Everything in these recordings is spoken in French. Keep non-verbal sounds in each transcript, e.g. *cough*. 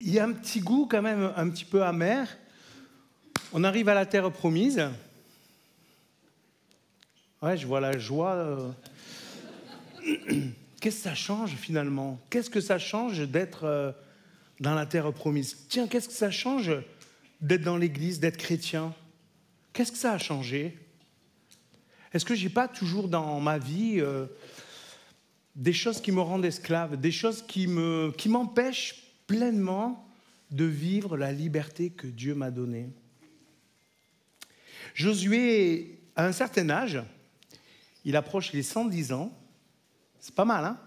Il y a un petit goût quand même un petit peu amer. On arrive à la terre promise. Ouais, je vois la joie. Euh. *clears throat* Qu'est-ce que ça change finalement Qu'est-ce que ça change d'être euh, dans la terre promise Tiens, qu'est-ce que ça change d'être dans l'Église, d'être chrétien Qu'est-ce que ça a changé Est-ce que j'ai pas toujours dans ma vie euh, des choses qui me rendent esclave, des choses qui m'empêchent me, qui pleinement de vivre la liberté que Dieu m'a donnée. Josué, à un certain âge, il approche les 110 ans, c'est pas mal, hein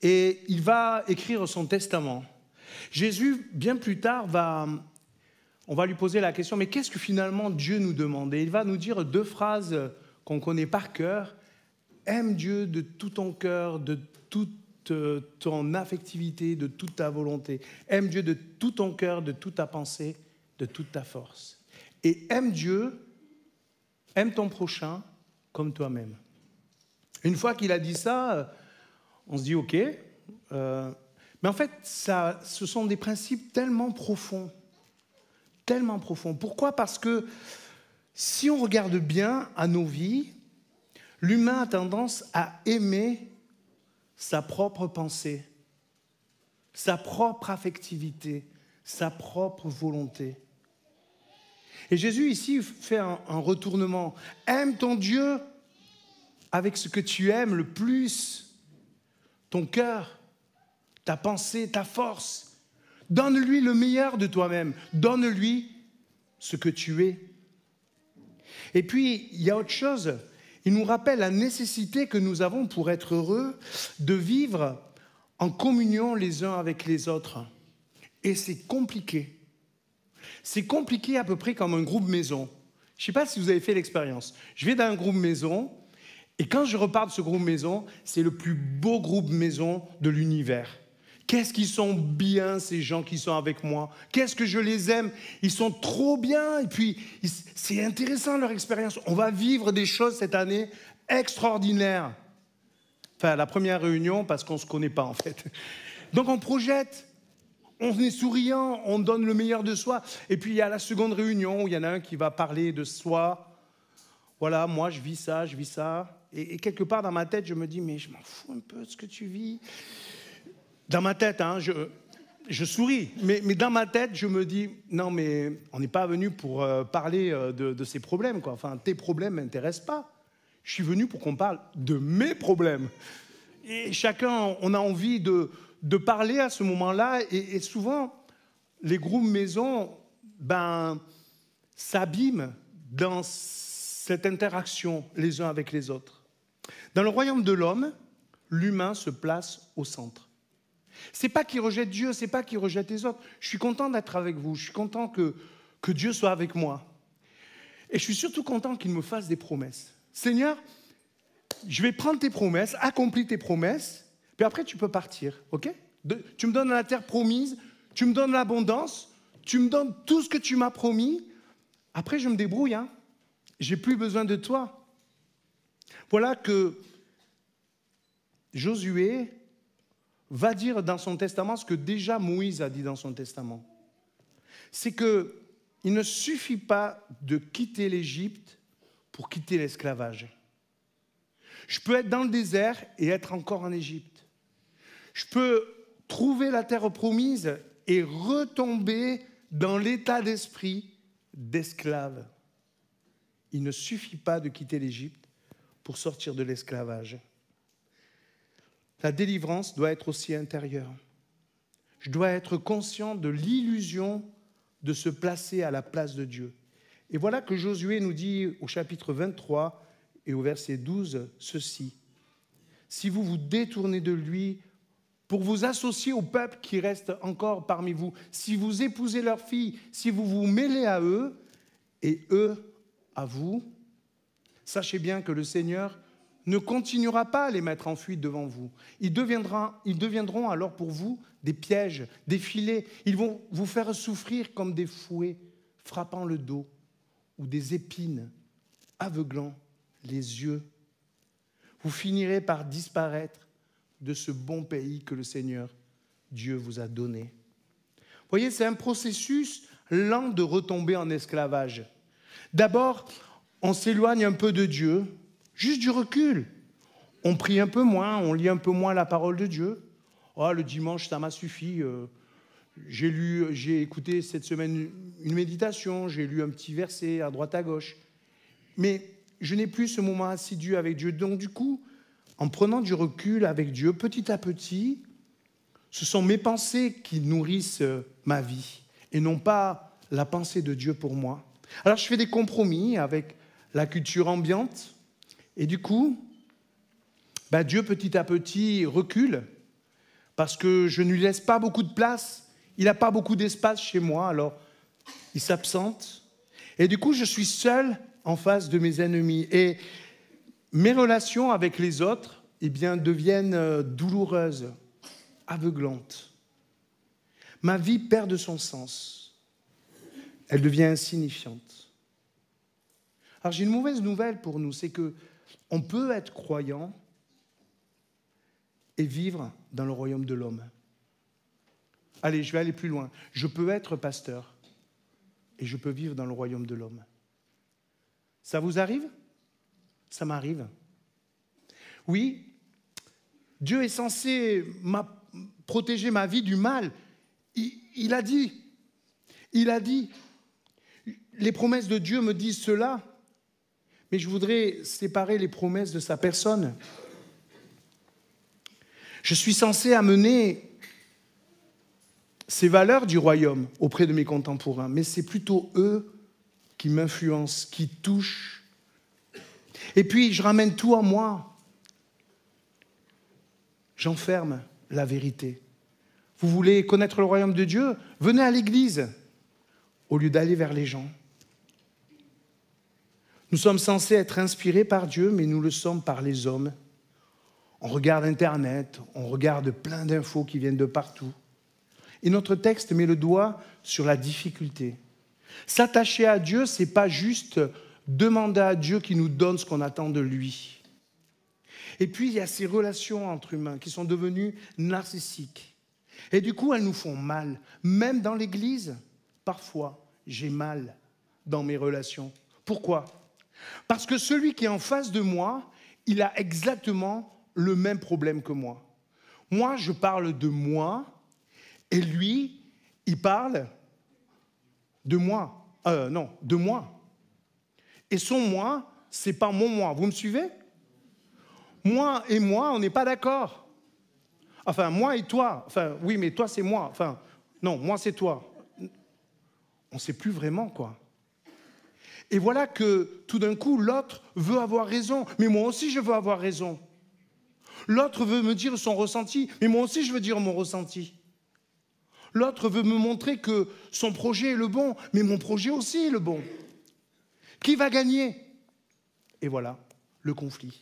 Et il va écrire son testament. Jésus, bien plus tard, va, on va lui poser la question, mais qu'est-ce que finalement Dieu nous demande Et il va nous dire deux phrases qu'on connaît par cœur. Aime Dieu de tout ton cœur, de tout ton affectivité, de toute ta volonté. Aime Dieu de tout ton cœur, de toute ta pensée, de toute ta force. Et aime Dieu, aime ton prochain comme toi-même. Une fois qu'il a dit ça, on se dit OK. Euh, mais en fait, ça, ce sont des principes tellement profonds. Tellement profonds. Pourquoi Parce que si on regarde bien à nos vies, l'humain a tendance à aimer sa propre pensée, sa propre affectivité, sa propre volonté. Et Jésus ici fait un, retournement. Aime ton Dieu avec ce que tu aimes le plus, ton cœur, ta pensée, ta force. Donne-lui le meilleur de toi-même. Donne-lui ce que tu es. Et puis, il y a autre chose il nous rappelle la nécessité que nous avons pour être heureux de vivre en communion les uns avec les autres. Et c'est compliqué. C'est compliqué à peu près comme un groupe maison. Je ne sais pas si vous avez fait l'expérience. Je vais dans un groupe maison, et quand je repars de ce groupe maison, c'est le plus beau groupe maison de l'univers. Qu'est-ce qu'ils sont bien, ces gens qui sont avec moi. Qu'est-ce que je les aime. Ils sont trop bien. Et puis, c'est intéressant leur expérience. On va vivre des choses cette année extraordinaires. Enfin, la première réunion, parce qu'on ne se connaît pas, en fait. Donc, on projette. On est souriant, on donne le meilleur de soi. Et puis il y a la seconde réunion où il y en a un qui va parler de soi. Voilà, moi je vis ça, je vis ça. Et, quelque part dans ma tête, je me dis, mais je m'en fous un peu ce que tu vis dans ma tête, hein, je, souris, mais, dans ma tête, je me dis, non, mais on n'est pas venu pour euh, parler euh, de, ces problèmes, Enfin, tes problèmes ne m'intéressent pas. Je suis venu pour qu'on parle de mes problèmes. Et chacun, on a envie de, parler à ce moment-là, et, souvent, les groupes maison, ben, s'abîment dans cette interaction les uns avec les autres. Dans le royaume de l'homme, l'humain se place au centre. C'est pas qu'il rejette Dieu, c'est pas qu'il rejette les autres. Je suis content d'être avec vous, je suis content que, que Dieu soit avec moi. Et je suis surtout content qu'il me fasse des promesses. Seigneur, je vais prendre tes promesses, accomplis tes promesses, puis après tu peux partir, ok Tu me donnes la terre promise, tu me donnes l'abondance, tu me donnes tout ce que tu m'as promis, après je me débrouille, hein j'ai plus besoin de toi. Voilà que Josué va dire dans son testament ce que déjà Moïse a dit dans son testament. C'est que il ne suffit pas de quitter l'Égypte pour quitter l'esclavage. Je peux être dans le désert et être encore en Égypte. Je peux trouver la terre promise et retomber dans l'état d'esprit d'esclave. Il ne suffit pas de quitter l'Égypte pour sortir de l'esclavage. La délivrance doit être aussi intérieure. Je dois être conscient de l'illusion de se placer à la place de Dieu. Et voilà que Josué nous dit au chapitre 23 et au verset 12 ceci. Si vous vous détournez de lui pour vous associer au peuple qui reste encore parmi vous, si vous épousez leurs filles, si vous vous mêlez à eux et eux à vous, sachez bien que le Seigneur ne continuera pas à les mettre en fuite devant vous. Ils, deviendront, alors pour vous des pièges, des filets. Ils vont vous faire souffrir comme des fouets frappant le dos ou des épines aveuglant les yeux. Vous finirez par disparaître de ce bon pays que le Seigneur Dieu vous a donné. voyez, c'est un processus lent de retomber en esclavage. D'abord, on s'éloigne un peu de Dieu, Juste du recul. On prie un peu moins, on lit un peu moins la parole de Dieu. Oh, le dimanche, ça m'a suffi. Euh. J'ai lu, j'ai écouté cette semaine une méditation, j'ai lu un petit verset à droite à gauche. Mais je n'ai plus ce moment assidu avec Dieu. Donc du coup, en prenant du recul avec Dieu, petit à petit, ce sont mes pensées qui nourrissent euh, ma vie et non pas la pensée de Dieu pour moi. Alors je fais des compromis avec la culture ambiante, et du coup, ben Dieu petit à petit recule parce que je ne lui laisse pas beaucoup de place, il n'a pas beaucoup d'espace chez moi, alors il s'absente. Et du coup, je suis seul en face de mes ennemis. Et mes relations avec les autres eh bien, deviennent euh, douloureuses, aveuglantes. Ma vie perd de son sens. Elle devient insignifiante. Alors j'ai une mauvaise nouvelle pour nous, c'est que on peut être croyant et vivre dans le royaume de l'homme. Allez, je vais aller plus loin. Je peux être pasteur et je peux vivre dans le royaume de l'homme. Ça vous arrive Ça m'arrive. Oui, Dieu est censé protéger ma vie du mal. Il, il a dit, il a dit, les promesses de Dieu me disent cela, mais je voudrais séparer les promesses de sa personne. Je suis censé amener ces valeurs du royaume auprès de mes contemporains, mais c'est plutôt eux qui m'influencent, qui touchent. Et puis je ramène tout à moi. J'enferme la vérité. Vous voulez connaître le royaume de Dieu Venez à l'église au lieu d'aller vers les gens. Nous sommes censés être inspirés par Dieu, mais nous le sommes par les hommes. On regarde Internet, on regarde plein d'infos qui viennent de partout. Et notre texte met le doigt sur la difficulté. S'attacher à Dieu, c'est pas juste demander à Dieu qui nous donne ce qu'on attend de lui. Et puis il y a ces relations entre humains qui sont devenues narcissiques. Et du coup, elles nous font mal. Même dans l'Église, parfois, j'ai mal dans mes relations. Pourquoi parce que celui qui est en face de moi, il a exactement le même problème que moi. Moi, je parle de moi, et lui, il parle de moi. Euh, non, de moi. Et son moi, c'est pas mon moi. Vous me suivez Moi et moi, on n'est pas d'accord. Enfin, moi et toi. Enfin, oui, mais toi, c'est moi. Enfin, non, moi, c'est toi. On ne sait plus vraiment, quoi. Et voilà que tout d'un coup, l'autre veut avoir raison. Mais moi aussi, je veux avoir raison. L'autre veut me dire son ressenti. Mais moi aussi, je veux dire mon ressenti. L'autre veut me montrer que son projet est le bon. Mais mon projet aussi est le bon. Qui va gagner Et voilà, le conflit.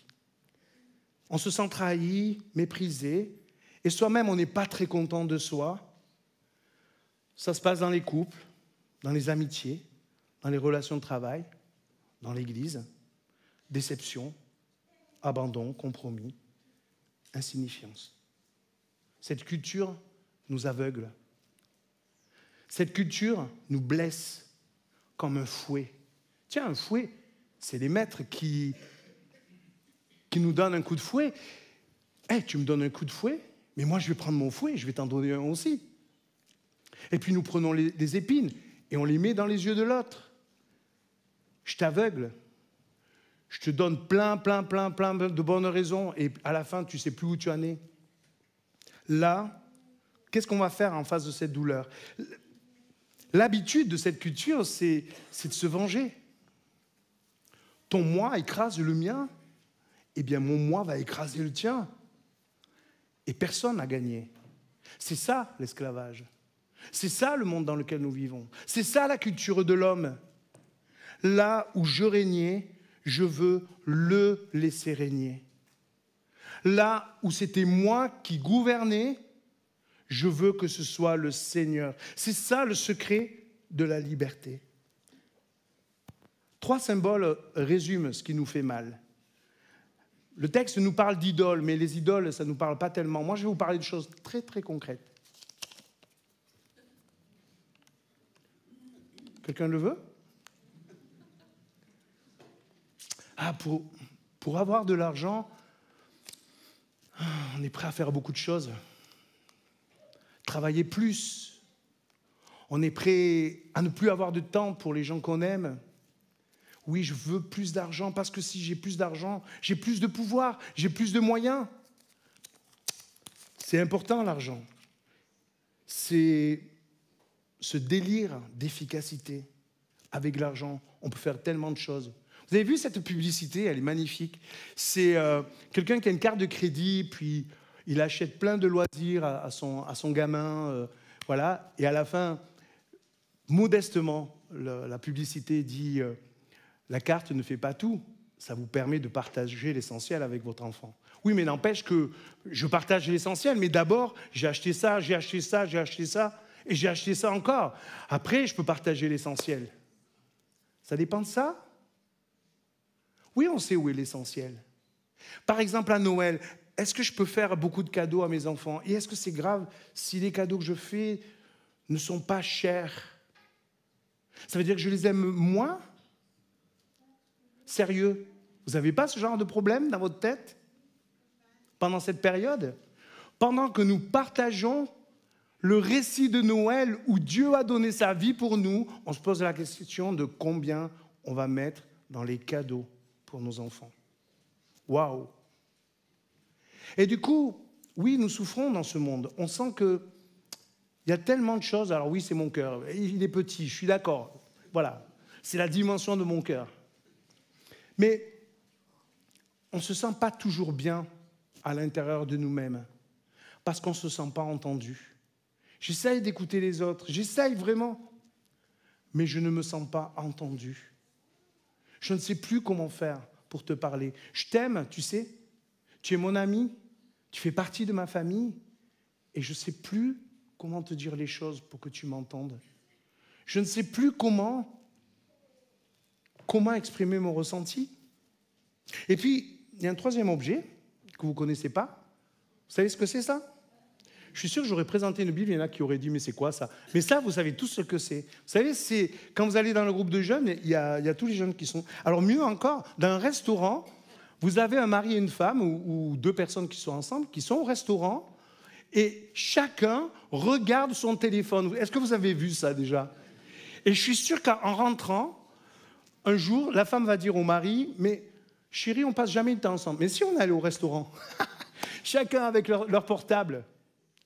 On se sent trahi, méprisé. Et soi-même, on n'est pas très content de soi. Ça se passe dans les couples, dans les amitiés dans les relations de travail, dans l'Église, déception, abandon, compromis, insignifiance. Cette culture nous aveugle. Cette culture nous blesse comme un fouet. Tiens, un fouet, c'est les maîtres qui, qui nous donnent un coup de fouet. Eh, tu me donnes un coup de fouet, mais moi je vais prendre mon fouet, je vais t'en donner un aussi. Et puis nous prenons des épines et on les met dans les yeux de l'autre je t'aveugle, je te donne plein, plein, plein, plein de bonnes raisons, et à la fin, tu sais plus où tu en es. Là, qu'est-ce qu'on va faire en face de cette douleur L'habitude de cette culture, c'est de se venger. Ton moi écrase le mien, eh bien mon moi va écraser le tien. Et personne n'a gagné. C'est ça l'esclavage. C'est ça le monde dans lequel nous vivons. C'est ça la culture de l'homme. Là où je régnais, je veux le laisser régner. Là où c'était moi qui gouvernais, je veux que ce soit le Seigneur. C'est ça le secret de la liberté. Trois symboles résument ce qui nous fait mal. Le texte nous parle d'idoles, mais les idoles, ça ne nous parle pas tellement. Moi, je vais vous parler de choses très, très concrètes. Quelqu'un le veut Ah, pour, pour avoir de l'argent, ah, on est prêt à faire beaucoup de choses. Travailler plus. On est prêt à ne plus avoir de temps pour les gens qu'on aime. Oui, je veux plus d'argent parce que si j'ai plus d'argent, j'ai plus de pouvoir, j'ai plus de moyens. C'est important l'argent. C'est ce délire d'efficacité. Avec l'argent, on peut faire tellement de choses. Vous avez vu cette publicité Elle est magnifique. C'est euh, quelqu'un qui a une carte de crédit, puis il achète plein de loisirs à, à, son, à son, gamin. Euh, voilà. Et à la fin, modestement, la publicité dit euh, La carte ne fait pas tout. Ça vous permet de partager l'essentiel avec votre enfant. Oui, mais n'empêche que je partage l'essentiel, mais d'abord, j'ai acheté ça, j'ai acheté ça, j'ai acheté ça, et j'ai acheté ça encore. Après, je peux partager l'essentiel. Ça dépend de ça oui, on sait où est l'essentiel. Par exemple, à Noël, est-ce que je peux faire beaucoup de cadeaux à mes enfants Et est-ce que c'est grave si les cadeaux que je fais ne sont pas chers Ça veut dire que je les aime moins Sérieux Vous n'avez pas ce genre de problème dans votre tête Pendant cette période Pendant que nous partageons le récit de Noël où Dieu a donné sa vie pour nous, on se pose la question de combien on va mettre dans les cadeaux pour nos enfants. Waouh Et du coup, oui, nous souffrons dans ce monde. On sent que il y a tellement de choses. Alors oui, c'est mon cœur. Il est petit, je suis d'accord. Voilà. C'est la dimension de mon cœur. Mais on ne se sent pas toujours bien à l'intérieur de nous-mêmes parce qu'on ne se sent pas entendu. J'essaye d'écouter les autres, j'essaye vraiment, mais je ne me sens pas entendu. Je ne sais plus comment faire pour te parler. Je t'aime, tu sais. Tu es mon ami. Tu fais partie de ma famille. Et je ne sais plus comment te dire les choses pour que tu m'entendes. Je ne sais plus comment, comment exprimer mon ressenti. Et puis, il y a un troisième objet que vous ne connaissez pas. Vous savez ce que c'est ça je suis sûr que j'aurais présenté une Bible, il y en a qui auraient dit, mais c'est quoi ça Mais ça, vous savez tous ce que c'est. Vous savez, c'est quand vous allez dans le groupe de jeunes, il y, a, tous les jeunes qui sont. Alors mieux encore, dans un restaurant, vous avez un mari et une femme, ou, deux personnes qui sont ensemble, qui sont au restaurant, et chacun regarde son téléphone. Est-ce que vous avez vu ça déjà Et je suis sûr qu'en rentrant, un jour, la femme va dire au mari, mais chérie, on passe jamais de temps ensemble. Mais si on allait au restaurant, *laughs* chacun avec leur, leur portable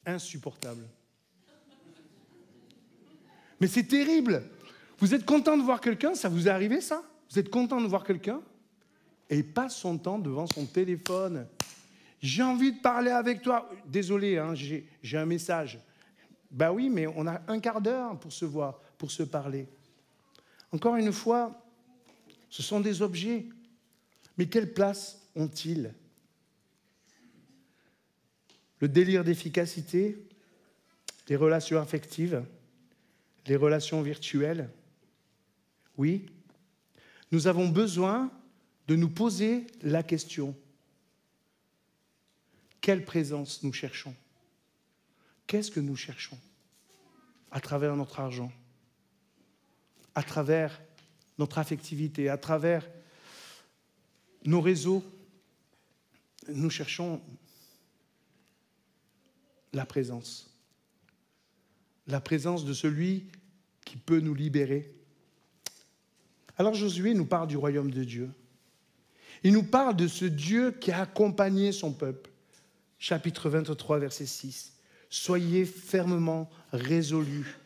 insupportable. Mais c'est terrible. Vous êtes content de voir quelqu'un, ça vous est arrivé ça Vous êtes content de voir quelqu'un et il passe son temps devant son téléphone. J'ai envie de parler avec toi. Désolé, hein, j'ai un message. Ben oui, mais on a un quart d'heure pour se voir, pour se parler. Encore une fois, ce sont des objets. Mais quelle place ont-ils le délire d'efficacité, les relations affectives, les relations virtuelles. Oui, nous avons besoin de nous poser la question. Quelle présence nous cherchons Qu'est-ce que nous cherchons à travers notre argent, à travers notre affectivité, à travers nos réseaux Nous cherchons la présence. La présence de celui qui peut nous libérer. Alors Josué nous parle du royaume de Dieu. Il nous parle de ce Dieu qui a accompagné son peuple. Chapitre 23, verset 6. Soyez fermement résolus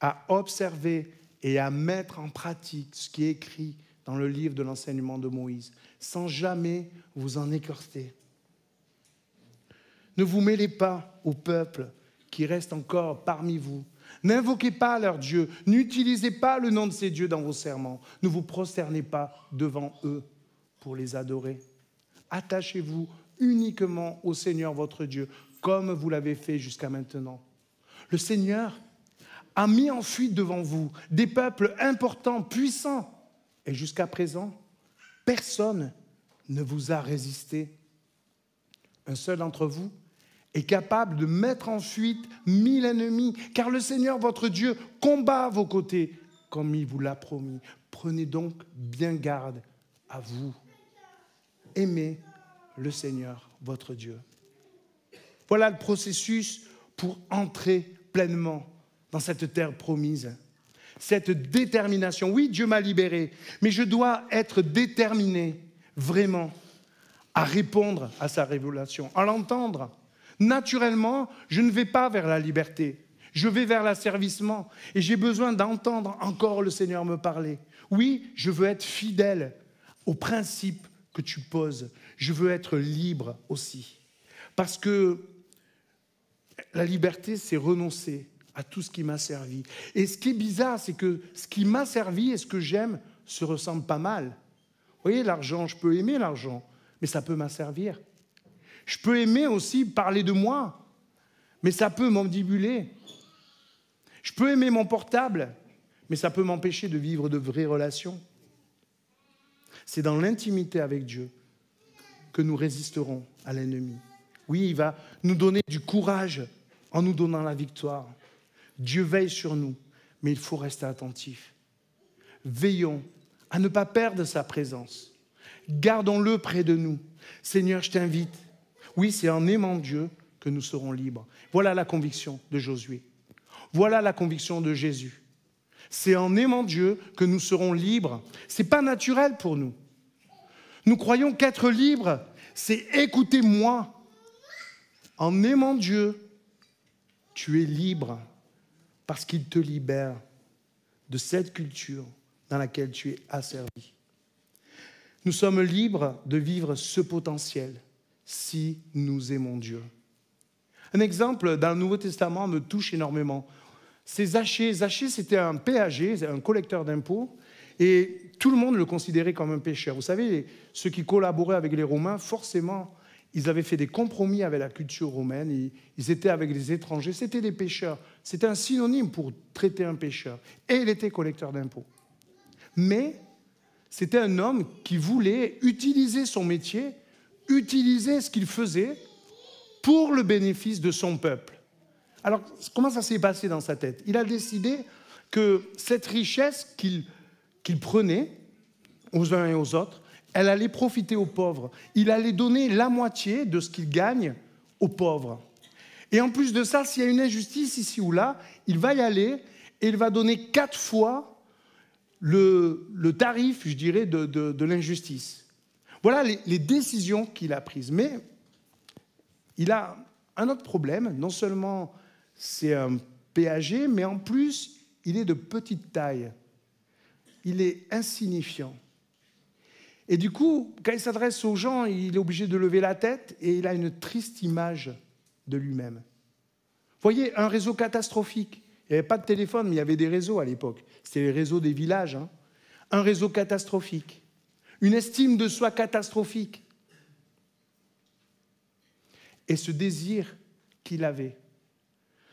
à observer et à mettre en pratique ce qui est écrit dans le livre de l'enseignement de Moïse, sans jamais vous en écorter. Ne vous mêlez pas au peuple qui reste encore parmi vous. N'invoquez pas leur Dieu, n'utilisez pas le nom de ces dieux dans vos serments, ne vous prosternez pas devant eux pour les adorer. Attachez-vous uniquement au Seigneur votre Dieu, comme vous l'avez fait jusqu'à maintenant. Le Seigneur a mis en fuite devant vous des peuples importants, puissants, et jusqu'à présent, personne ne vous a résisté. Un seul d'entre vous est capable de mettre en fuite mille ennemis, car le Seigneur votre Dieu combat à vos côtés, comme il vous l'a promis. Prenez donc bien garde à vous. Aimez le Seigneur votre Dieu. Voilà le processus pour entrer pleinement dans cette terre promise. Cette détermination, oui, Dieu m'a libéré, mais je dois être déterminé vraiment à répondre à sa révélation, à l'entendre, Naturellement, je ne vais pas vers la liberté, je vais vers l'asservissement et j'ai besoin d'entendre encore le Seigneur me parler. Oui, je veux être fidèle aux principes que tu poses, je veux être libre aussi. Parce que la liberté, c'est renoncer à tout ce qui m'a servi. Et ce qui est bizarre, c'est que ce qui m'a servi et ce que j'aime se ressemblent pas mal. Vous voyez, l'argent, je peux aimer l'argent, mais ça peut m'asservir. Je peux aimer aussi parler de moi, mais ça peut m'ambibuler. Je peux aimer mon portable, mais ça peut m'empêcher de vivre de vraies relations. C'est dans l'intimité avec Dieu que nous résisterons à l'ennemi. Oui, il va nous donner du courage en nous donnant la victoire. Dieu veille sur nous, mais il faut rester attentif. Veillons à ne pas perdre sa présence. Gardons-le près de nous. Seigneur, je t'invite oui, c'est en aimant Dieu que nous serons libres. Voilà la conviction de Josué. Voilà la conviction de Jésus. C'est en aimant Dieu que nous serons libres. Ce n'est pas naturel pour nous. Nous croyons qu'être libre, c'est écoutez-moi. En aimant Dieu, tu es libre parce qu'il te libère de cette culture dans laquelle tu es asservi. Nous sommes libres de vivre ce potentiel si nous aimons Dieu. Un exemple dans le Nouveau Testament me touche énormément. C'est Zachée. Zachée, c'était un péager, un collecteur d'impôts, et tout le monde le considérait comme un pécheur. Vous savez, ceux qui collaboraient avec les Romains, forcément, ils avaient fait des compromis avec la culture romaine, ils, étaient avec les étrangers, c'était des pécheurs. C'était un synonyme pour traiter un pécheur. Et il était collecteur d'impôts. Mais c'était un homme qui voulait utiliser son métier utiliser ce qu'il faisait pour le bénéfice de son peuple. Alors, comment ça s'est passé dans sa tête Il a décidé que cette richesse qu'il prenait aux uns et aux autres, elle allait profiter aux pauvres. Il allait donner la moitié de ce qu'il gagne aux pauvres. Et en plus de ça, s'il y a une injustice ici ou là, il va y aller et il va donner quatre fois le, tarif, je dirais, de, de l'injustice. Voilà les, décisions qu'il a prises. Mais il a un autre problème. Non seulement c'est un péager, mais en plus, il est de petite taille. Il est insignifiant. Et du coup, quand il s'adresse aux gens, il est obligé de lever la tête et il a une triste image de lui-même. Voyez, un réseau catastrophique. Il n'y avait pas de téléphone, mais il y avait des réseaux à l'époque. C'était les réseaux des villages. Hein. Un réseau catastrophique une estime de soi catastrophique. Et ce désir qu'il avait,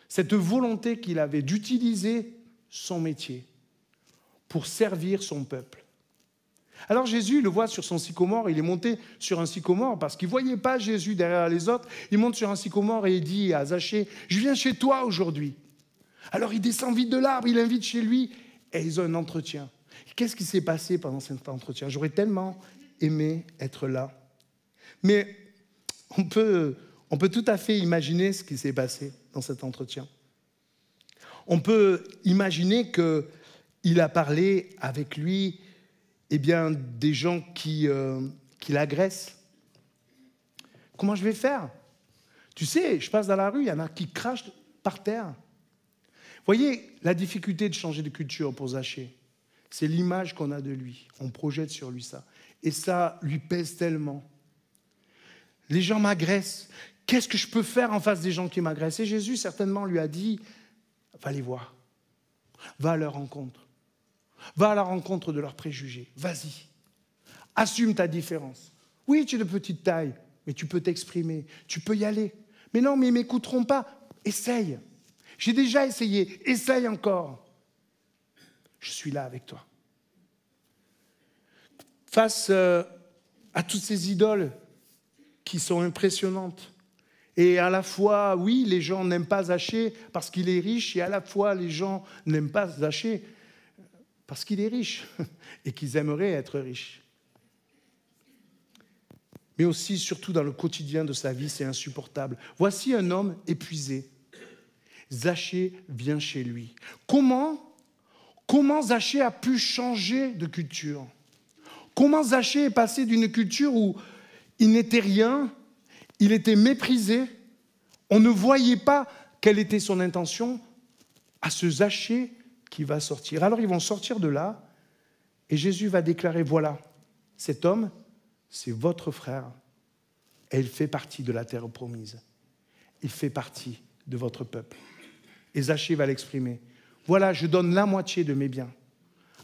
cette volonté qu'il avait d'utiliser son métier pour servir son peuple. Alors Jésus le voit sur son sycomore, il est monté sur un sycomore parce qu'il ne voyait pas Jésus derrière les autres. Il monte sur un sycomore et il dit à Zachée, je viens chez toi aujourd'hui. Alors il descend vite de l'arbre, il l'invite chez lui et ils ont un entretien. Qu'est-ce qui s'est passé pendant cet entretien J'aurais tellement aimé être là. Mais on peut, on peut tout à fait imaginer ce qui s'est passé dans cet entretien. On peut imaginer qu'il a parlé avec lui eh bien, des gens qui, euh, qui l'agressent. Comment je vais faire Tu sais, je passe dans la rue, il y en a qui crachent par terre. Voyez la difficulté de changer de culture pour Zachée. C'est l'image qu'on a de lui. On projette sur lui ça. Et ça lui pèse tellement. Les gens m'agressent. Qu'est-ce que je peux faire en face des gens qui m'agressent Et Jésus certainement lui a dit, va les voir. Va à leur rencontre. Va à la rencontre de leurs préjugés. Vas-y. Assume ta différence. Oui, tu es de petite taille, mais tu peux t'exprimer. Tu peux y aller. Mais non, mais ils m'écouteront pas. Essaye. J'ai déjà essayé. Essaye encore je suis là avec toi. Face euh, à toutes ces idoles qui sont impressionnantes, et à la fois, oui, les gens n'aiment pas Zaché parce qu'il est riche, et à la fois, les gens n'aiment pas Zaché parce qu'il est riche *laughs* et qu'ils aimeraient être riches. Mais aussi, surtout dans le quotidien de sa vie, c'est insupportable. Voici un homme épuisé. Zaché vient chez lui. Comment comment Zachée a pu changer de culture Comment Zachée est passé d'une culture où il n'était rien, il était méprisé, on ne voyait pas quelle était son intention, à ce Zachée qui va sortir. Alors ils vont sortir de là, et Jésus va déclarer, voilà, cet homme, c'est votre frère, et il fait partie de la terre promise, il fait partie de votre peuple. Et Zachée va l'exprimer voilà, je donne la moitié de mes biens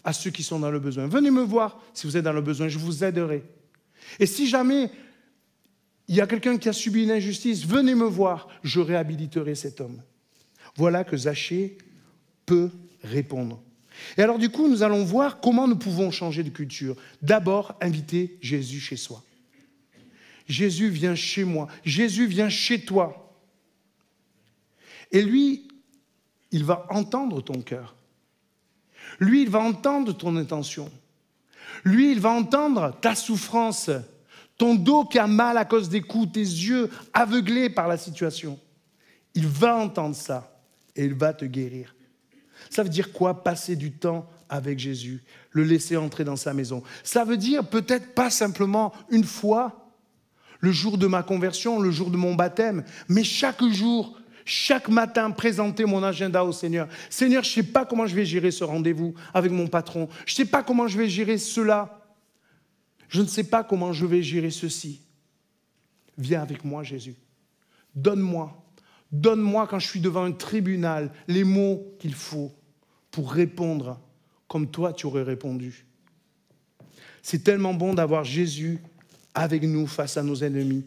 à ceux qui sont dans le besoin. Venez me voir si vous êtes dans le besoin, je vous aiderai. Et si jamais il y a quelqu'un qui a subi une injustice, venez me voir, je réhabiliterai cet homme. Voilà que Zachée peut répondre. Et alors du coup, nous allons voir comment nous pouvons changer de culture. D'abord, inviter Jésus chez soi. Jésus vient chez moi, Jésus vient chez toi. Et lui, il va entendre ton cœur. Lui, il va entendre ton intention. Lui, il va entendre ta souffrance, ton dos qui a mal à cause des coups, tes yeux aveuglés par la situation. Il va entendre ça et il va te guérir. Ça veut dire quoi Passer du temps avec Jésus, le laisser entrer dans sa maison. Ça veut dire peut-être pas simplement une fois, le jour de ma conversion, le jour de mon baptême, mais chaque jour chaque matin présenter mon agenda au Seigneur. Seigneur, je ne sais pas comment je vais gérer ce rendez-vous avec mon patron. Je ne sais pas comment je vais gérer cela. Je ne sais pas comment je vais gérer ceci. Viens avec moi, Jésus. Donne-moi. Donne-moi quand je suis devant un tribunal les mots qu'il faut pour répondre comme toi tu aurais répondu. C'est tellement bon d'avoir Jésus avec nous face à nos ennemis.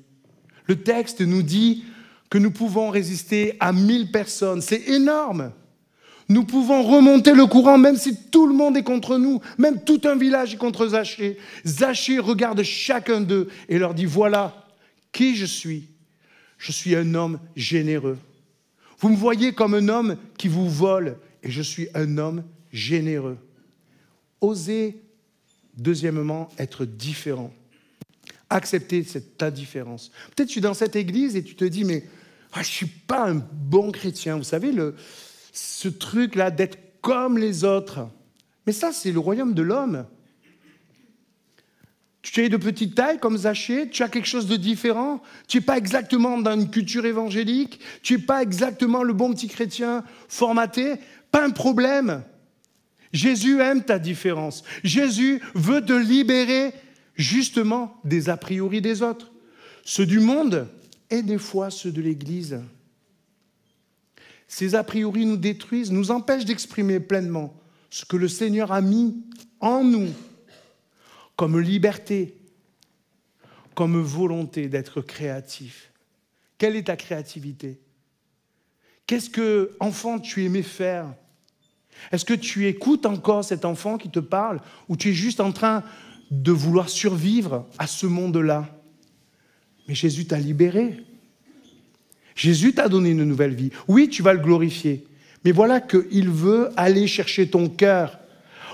Le texte nous dit que nous pouvons résister à 1000 personnes. C'est énorme. Nous pouvons remonter le courant même si tout le monde est contre nous, même tout un village est contre Zachée. Zachée regarde chacun d'eux et leur dit, voilà qui je suis. Je suis un homme généreux. Vous me voyez comme un homme qui vous vole et je suis un homme généreux. Osez, deuxièmement, être différent. Accepter cette, ta différence. Peut-être tu es dans cette église et tu te dis, mais ah, je ne suis pas un bon chrétien. Vous savez, ce truc-là d'être comme les autres. Mais ça, c'est le royaume de l'homme. Tu es de petite taille comme zaché tu as quelque chose de différent, tu n'es pas exactement dans une culture évangélique, tu n'es pas exactement le bon petit chrétien formaté, pas un problème. Jésus aime ta différence. Jésus veut te libérer justement des a priori des autres. Ceux du monde, et des fois ceux de l'Église. Ces a priori nous détruisent, nous empêchent d'exprimer pleinement ce que le Seigneur a mis en nous comme liberté, comme volonté d'être créatif. Quelle est ta créativité Qu'est-ce que, enfant, tu aimais faire Est-ce que tu écoutes encore cet enfant qui te parle ou tu es juste en train de vouloir survivre à ce monde-là Jésus t'a libéré. Jésus t'a donné une nouvelle vie. Oui, tu vas le glorifier. Mais voilà qu'il veut aller chercher ton cœur.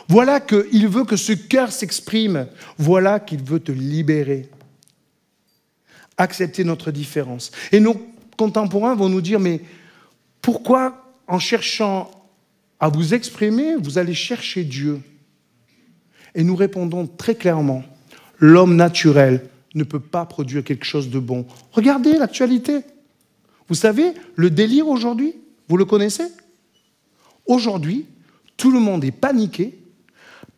Voilà qu'il veut que ce cœur s'exprime. Voilà qu'il veut te libérer. Accepter notre différence. Et nos contemporains vont nous dire, mais pourquoi en cherchant à vous exprimer, vous allez chercher Dieu Et nous répondons très clairement, l'homme naturel ne peut pas produire quelque chose de bon. Regardez l'actualité. Vous savez, le délire aujourd'hui, vous le connaissez Aujourd'hui, tout le monde est paniqué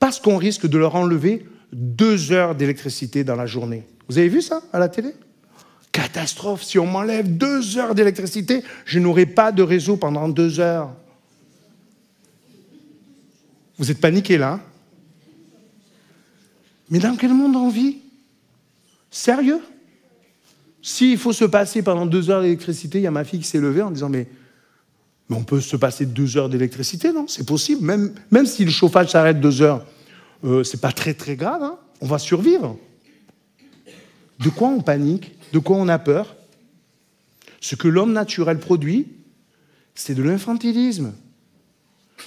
parce qu'on risque de leur enlever deux heures d'électricité dans la journée. Vous avez vu ça à la télé Catastrophe, si on m'enlève deux heures d'électricité, je n'aurai pas de réseau pendant deux heures. Vous êtes paniqué là hein Mais dans quel monde on vit Sérieux S'il faut se passer pendant deux heures d'électricité, il y a ma fille qui s'est levée en disant Mais, on peut se passer deux heures d'électricité, non C'est possible. Même, si le chauffage s'arrête deux heures, euh, c'est pas très très grave, hein. on va survivre. De quoi on panique De quoi on a peur Ce que l'homme naturel produit, c'est de l'infantilisme.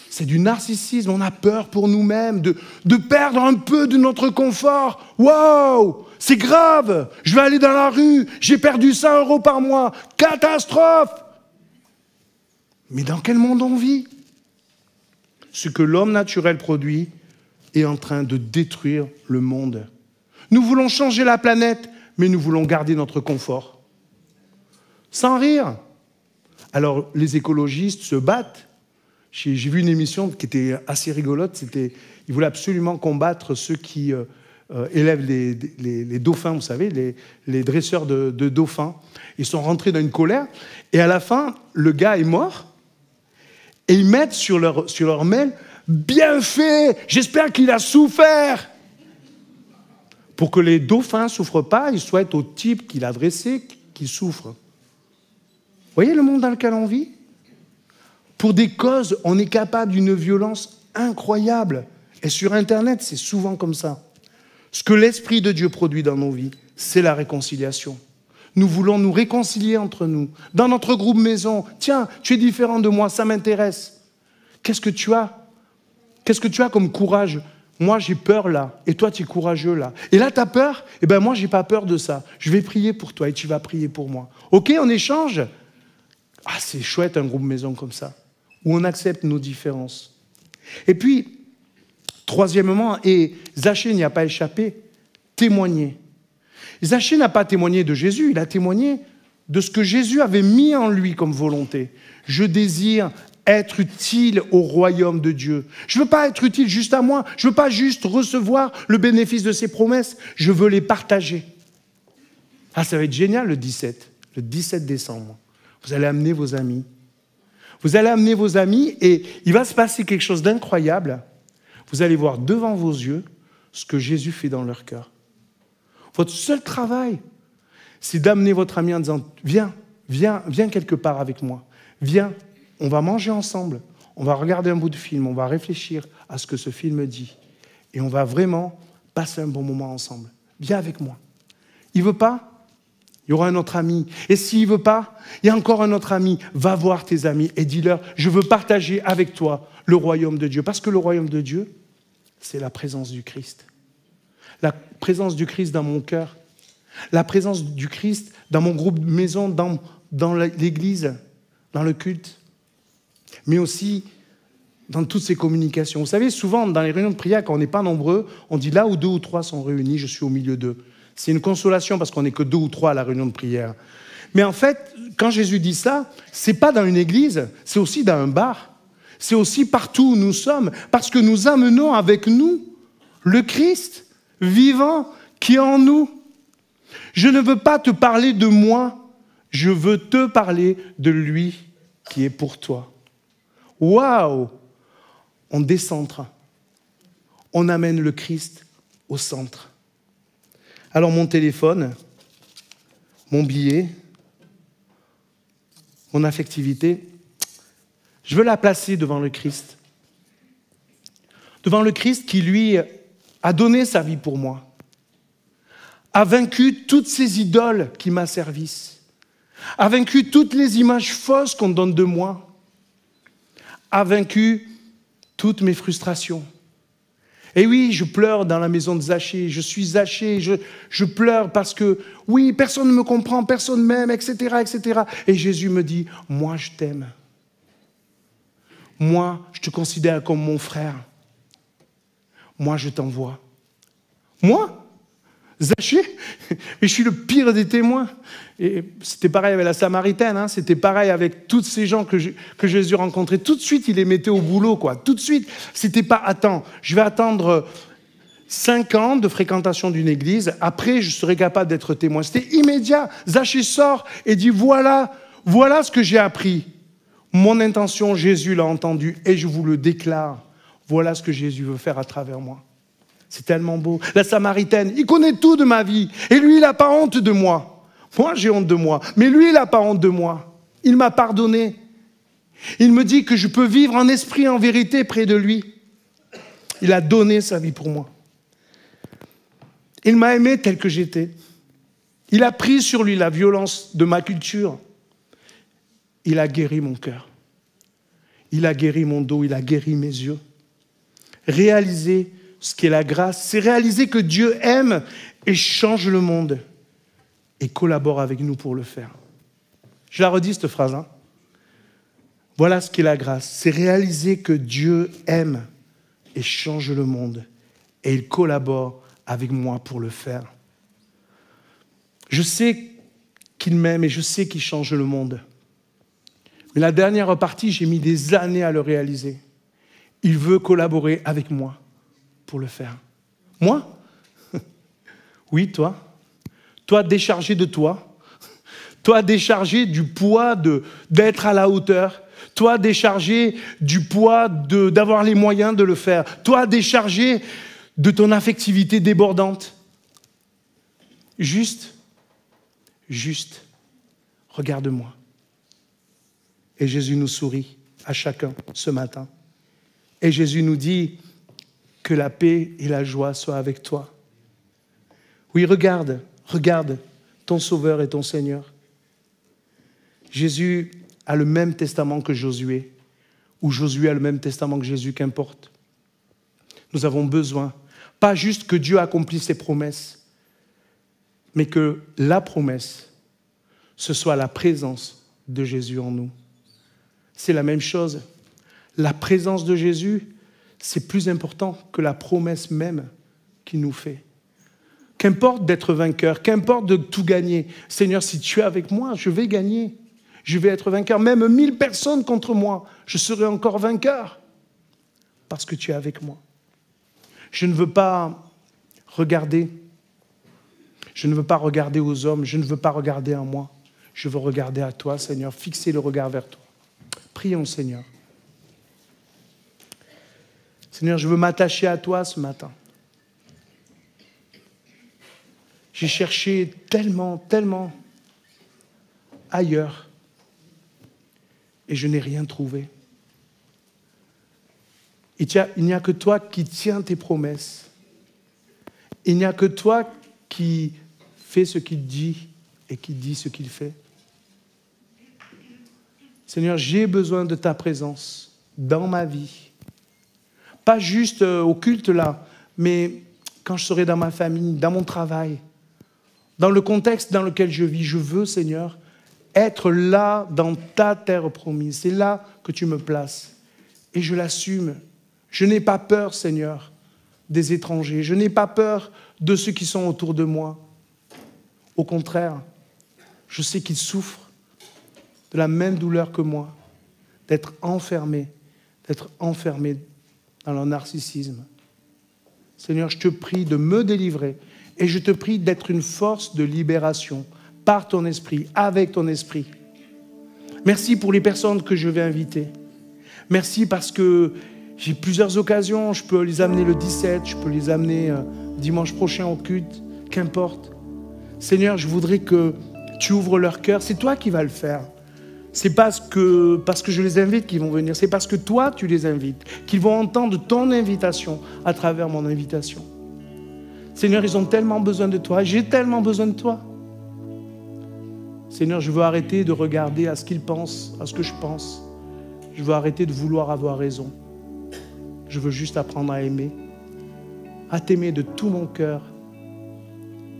C'est du narcissisme, on a peur pour nous-mêmes de, de, perdre un peu de notre confort. Waouh, c'est grave, je vais aller dans la rue, j'ai perdu 100 euros par mois, catastrophe Mais dans quel monde on vit Ce que l'homme naturel produit est en train de détruire le monde. Nous voulons changer la planète, mais nous voulons garder notre confort. Sans rire. Alors les écologistes se battent j'ai vu une émission qui était assez rigolote. C'était, ils voulaient absolument combattre ceux qui euh, euh, élèvent les, dauphins, vous savez, les, dresseurs de, dauphins. Ils sont rentrés dans une colère. Et à la fin, le gars est mort. Et ils mettent sur leur, sur leur mail Bien fait J'espère qu'il a souffert Pour que les dauphins ne souffrent pas, ils souhaitent au type qu'il a dressé qu'il souffre. Vous voyez le monde dans lequel on vit pour des causes, on est capable d'une violence incroyable. Et sur Internet, c'est souvent comme ça. Ce que l'Esprit de Dieu produit dans nos vies, c'est la réconciliation. Nous voulons nous réconcilier entre nous. Dans notre groupe maison, tiens, tu es différent de moi, ça m'intéresse. Qu'est-ce que tu as Qu'est-ce que tu as comme courage Moi, j'ai peur là, et toi, tu es courageux là. Et là, tu as peur Eh bien, moi, je n'ai pas peur de ça. Je vais prier pour toi et tu vas prier pour moi. OK, on échange Ah, c'est chouette un groupe maison comme ça où on accepte nos différences. Et puis, troisièmement, et Zachée n'y a pas échappé, témoigner. Zachée n'a pas témoigné de Jésus, il a témoigné de ce que Jésus avait mis en lui comme volonté. Je désire être utile au royaume de Dieu. Je ne veux pas être utile juste à moi, je ne veux pas juste recevoir le bénéfice de ses promesses, je veux les partager. Ah, ça va être génial le 17, le 17 décembre. Vous allez amener vos amis, vous allez amener vos amis et il va se passer quelque chose d'incroyable. Vous allez voir devant vos yeux ce que Jésus fait dans leur cœur. Votre seul travail, c'est d'amener votre ami en disant Viens, viens, viens quelque part avec moi. Viens, on va manger ensemble. On va regarder un bout de film. On va réfléchir à ce que ce film dit. Et on va vraiment passer un bon moment ensemble. Viens avec moi. Il veut pas il y aura un autre ami. Et s'il ne veut pas, il y a encore un autre ami. Va voir tes amis et dis-leur, je veux partager avec toi le royaume de Dieu. Parce que le royaume de Dieu, c'est la présence du Christ. La présence du Christ dans mon cœur. La présence du Christ dans mon groupe de maison, dans, dans l'église, dans le culte. Mais aussi dans toutes ces communications. Vous savez, souvent, dans les réunions de prière, quand on n'est pas nombreux, on dit là où deux ou trois sont réunis, je suis au milieu d'eux. C'est une consolation parce qu'on n'est que deux ou trois à la réunion de prière. Mais en fait, quand Jésus dit ça, c'est pas dans une église, c'est aussi dans un bar. C'est aussi partout où nous sommes, parce que nous amenons avec nous le Christ vivant qui est en nous. Je ne veux pas te parler de moi, je veux te parler de lui qui est pour toi. Waouh On décentre. On amène le Christ au centre. Alors mon téléphone, mon billet, mon affectivité, je veux la placer devant le Christ. Devant le Christ qui, lui, a donné sa vie pour moi, a vaincu toutes ces idoles qui m'asservissent, a vaincu toutes les images fausses qu'on donne de moi, a vaincu toutes mes frustrations, et eh oui, je pleure dans la maison de Zachée, je suis Zaché, je, je pleure parce que, oui, personne ne me comprend, personne ne m'aime, etc., etc. Et Jésus me dit, moi je t'aime. Moi, je te considère comme mon frère. Moi, je t'envoie. Moi Zachée Et je suis le pire des témoins. Et c'était pareil avec la Samaritaine, hein. c'était pareil avec toutes ces gens que, que Jésus rencontrait. Tout de suite, il les mettait au boulot, quoi. Tout de suite, c'était pas attends, je vais attendre cinq ans de fréquentation d'une église, après, je serai capable d'être témoin. C'était immédiat. Zachée sort et dit voilà, voilà ce que j'ai appris. Mon intention, Jésus l'a entendu et je vous le déclare. Voilà ce que Jésus veut faire à travers moi. C'est tellement beau. La Samaritaine, il connaît tout de ma vie. Et lui, il n'a pas honte de moi. Moi, j'ai honte de moi. Mais lui, il n'a pas honte de moi. Il m'a pardonné. Il me dit que je peux vivre en esprit, en vérité, près de lui. Il a donné sa vie pour moi. Il m'a aimé tel que j'étais. Il a pris sur lui la violence de ma culture. Il a guéri mon cœur. Il a guéri mon dos. Il a guéri mes yeux. Réaliser ce qui est la grâce, c'est réaliser que Dieu aime et change le monde et collabore avec nous pour le faire. Je la redis, cette phrase. Hein. Voilà ce qui est la grâce. C'est réaliser que Dieu aime et change le monde et il collabore avec moi pour le faire. Je sais qu'il m'aime et je sais qu'il change le monde. Mais la dernière partie, j'ai mis des années à le réaliser. Il veut collaborer avec moi pour le faire Moi Oui, toi Toi déchargé de toi Toi déchargé du poids d'être à la hauteur Toi déchargé du poids d'avoir les moyens de le faire Toi déchargé de ton affectivité débordante Juste, juste, regarde-moi. Et Jésus nous sourit à chacun ce matin. Et Jésus nous dit, que la paix et la joie soient avec toi. Oui, regarde, regarde ton Sauveur et ton Seigneur. Jésus a le même testament que Josué, ou Josué a le même testament que Jésus, qu'importe. Nous avons besoin, pas juste que Dieu accomplisse ses promesses, mais que la promesse, ce soit la présence de Jésus en nous. C'est la même chose. La présence de Jésus, c'est plus important que la promesse même qu'il nous fait. Qu'importe d'être vainqueur, qu'importe de tout gagner. Seigneur, si tu es avec moi, je vais gagner. Je vais être vainqueur. Même mille personnes contre moi, je serai encore vainqueur. Parce que tu es avec moi. Je ne veux pas regarder. Je ne veux pas regarder aux hommes. Je ne veux pas regarder à moi. Je veux regarder à toi, Seigneur. Fixer le regard vers toi. Prions, Seigneur. Seigneur, je veux m'attacher à toi ce matin. J'ai cherché tellement, tellement ailleurs et je n'ai rien trouvé. Il n'y a, que toi qui tiens tes promesses. Il n'y a que toi qui fais ce qu'il dit et qui dit ce qu'il fait. Seigneur, j'ai besoin de ta présence dans ma vie. Pas juste au euh, culte là, mais quand je serai dans ma famille, dans mon travail, dans le contexte dans lequel je vis, je veux, Seigneur, être là dans ta terre promise. C'est là que tu me places. Et je l'assume. Je n'ai pas peur, Seigneur, des étrangers. Je n'ai pas peur de ceux qui sont autour de moi. Au contraire, je sais qu'ils souffrent de la même douleur que moi, d'être enfermés, d'être enfermés dans leur narcissisme. Seigneur, je te prie de me délivrer et je te prie d'être une force de libération par ton esprit, avec ton esprit. Merci pour les personnes que je vais inviter. Merci parce que j'ai plusieurs occasions, je peux les amener le 17, je peux les amener euh, dimanche prochain au culte, qu'importe. Seigneur, je voudrais que tu ouvres leur cœur, c'est toi qui vas le faire. C'est parce que, parce que je les invite qu'ils vont venir. C'est parce que toi, tu les invites, qu'ils vont entendre ton invitation à travers mon invitation. Seigneur, ils ont tellement besoin de toi. J'ai tellement besoin de toi. Seigneur, je veux arrêter de regarder à ce qu'ils pensent, à ce que je pense. Je veux arrêter de vouloir avoir raison. Je veux juste apprendre à aimer, à t'aimer de tout mon cœur,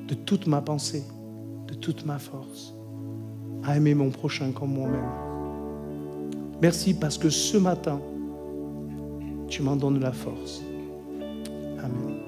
de toute ma pensée, de toute ma force à aimer mon prochain comme moi-même. Merci parce que ce matin, tu m'en donnes la force. Amen.